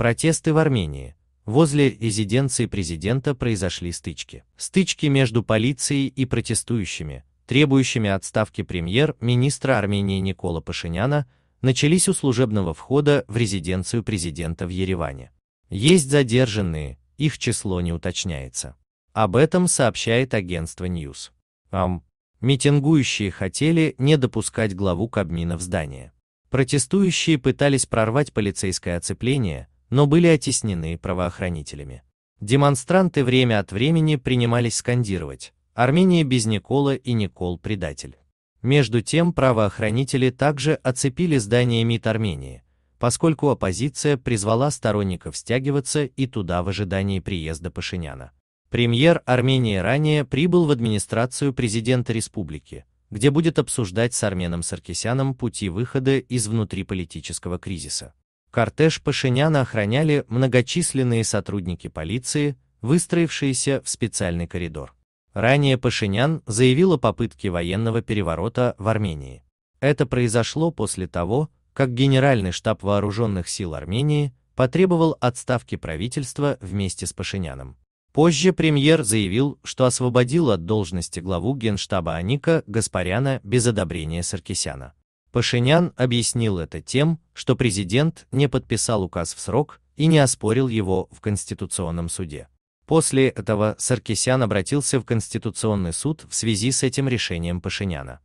Протесты в Армении. Возле резиденции президента произошли стычки. Стычки между полицией и протестующими, требующими отставки премьер-министра Армении Никола Пашиняна, начались у служебного входа в резиденцию президента в Ереване. Есть задержанные, их число не уточняется. Об этом сообщает агентство Ньюс. Ам. Митингующие хотели не допускать главу Кабмина в здание. Протестующие пытались прорвать полицейское оцепление, но были оттеснены правоохранителями. Демонстранты время от времени принимались скандировать «Армения без Никола и Никол предатель». Между тем правоохранители также оцепили здание МИД Армении, поскольку оппозиция призвала сторонников стягиваться и туда в ожидании приезда Пашиняна. Премьер Армении ранее прибыл в администрацию президента республики, где будет обсуждать с Арменом Саркисяном пути выхода из внутриполитического кризиса. Кортеж Пашиняна охраняли многочисленные сотрудники полиции, выстроившиеся в специальный коридор. Ранее Пашинян заявил о попытке военного переворота в Армении. Это произошло после того, как Генеральный штаб Вооруженных сил Армении потребовал отставки правительства вместе с Пашиняном. Позже премьер заявил, что освободил от должности главу генштаба Аника Гаспаряна без одобрения Саркисяна. Пашинян объяснил это тем, что президент не подписал указ в срок и не оспорил его в Конституционном суде. После этого Саркисян обратился в Конституционный суд в связи с этим решением Пашиняна.